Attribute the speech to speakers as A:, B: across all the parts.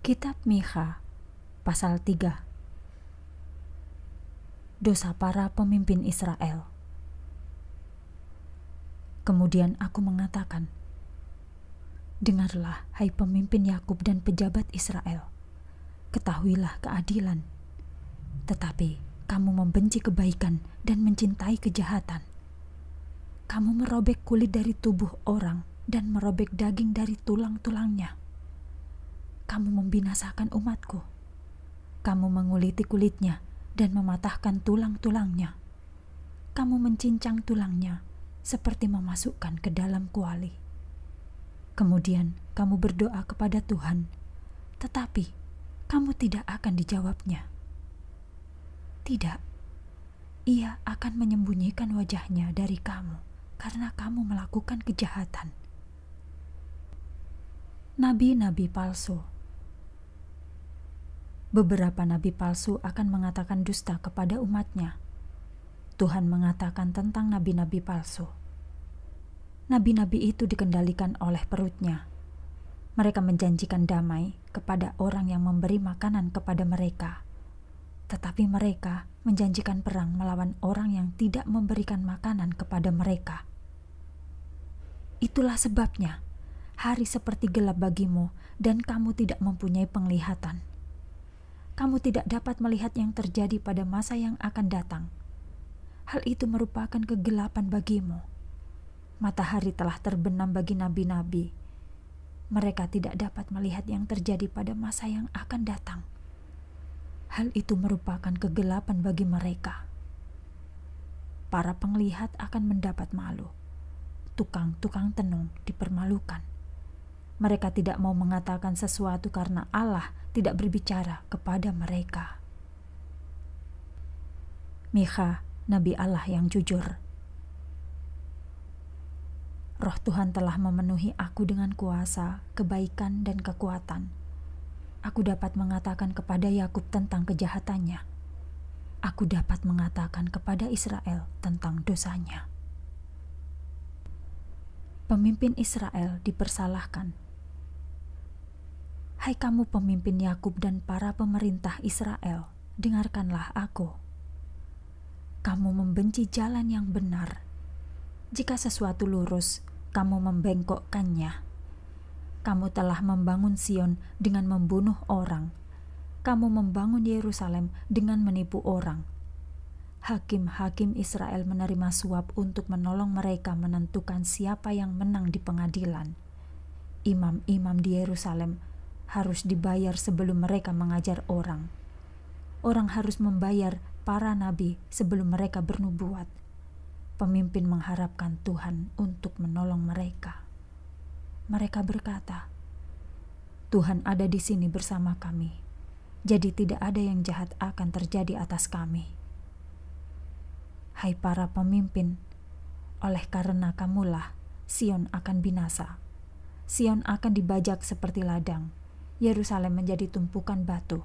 A: Kitab Miha pasal 3 Dosa para pemimpin Israel Kemudian aku mengatakan Dengarlah hai pemimpin Yakub dan pejabat Israel Ketahuilah keadilan Tetapi kamu membenci kebaikan dan mencintai kejahatan Kamu merobek kulit dari tubuh orang dan merobek daging dari tulang-tulangnya kamu membinasakan umatku. Kamu menguliti kulitnya dan mematahkan tulang-tulangnya. Kamu mencincang tulangnya seperti memasukkan ke dalam kuali. Kemudian kamu berdoa kepada Tuhan, tetapi kamu tidak akan dijawabnya. Tidak, ia akan menyembunyikan wajahnya dari kamu karena kamu melakukan kejahatan. Nabi-nabi palsu beberapa nabi palsu akan mengatakan dusta kepada umatnya. Tuhan mengatakan tentang nabi-nabi palsu. Nabi-nabi itu dikendalikan oleh perutnya. Mereka menjanjikan damai kepada orang yang memberi makanan kepada mereka, tetapi mereka menjanjikan perang melawan orang yang tidak memberikan makanan kepada mereka. Itulah sebabnya hari seperti gelap bagimu, dan kamu tidak mempunyai penglihatan kamu tidak dapat melihat yang terjadi pada masa yang akan datang. Hal itu merupakan kegelapan bagimu. Matahari telah terbenam bagi nabi-nabi. Mereka tidak dapat melihat yang terjadi pada masa yang akan datang. Hal itu merupakan kegelapan bagi mereka. Para penglihat akan mendapat malu. Tukang-tukang tenung dipermalukan mereka tidak mau mengatakan sesuatu karena Allah tidak berbicara kepada mereka. Micha, nabi Allah yang jujur. Roh Tuhan telah memenuhi aku dengan kuasa, kebaikan, dan kekuatan. Aku dapat mengatakan kepada Yakub tentang kejahatannya. Aku dapat mengatakan kepada Israel tentang dosanya. Pemimpin Israel dipersalahkan Hai kamu pemimpin Yakub dan para pemerintah Israel, dengarkanlah aku. Kamu membenci jalan yang benar. Jika sesuatu lurus, kamu membengkokkannya. Kamu telah membangun Sion dengan membunuh orang. Kamu membangun Yerusalem dengan menipu orang. Hakim-hakim Israel menerima suap untuk menolong mereka menentukan siapa yang menang di pengadilan. Imam-imam di Yerusalem harus dibayar sebelum mereka mengajar orang. Orang harus membayar para nabi sebelum mereka bernubuat. Pemimpin mengharapkan Tuhan untuk menolong mereka. Mereka berkata, "Tuhan ada di sini bersama kami, jadi tidak ada yang jahat akan terjadi atas kami." Hai para pemimpin, oleh karena kamulah Sion akan binasa. Sion akan dibajak seperti ladang Yerusalem menjadi tumpukan batu.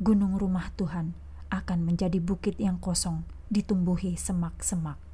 A: Gunung rumah Tuhan akan menjadi bukit yang kosong, ditumbuhi semak-semak.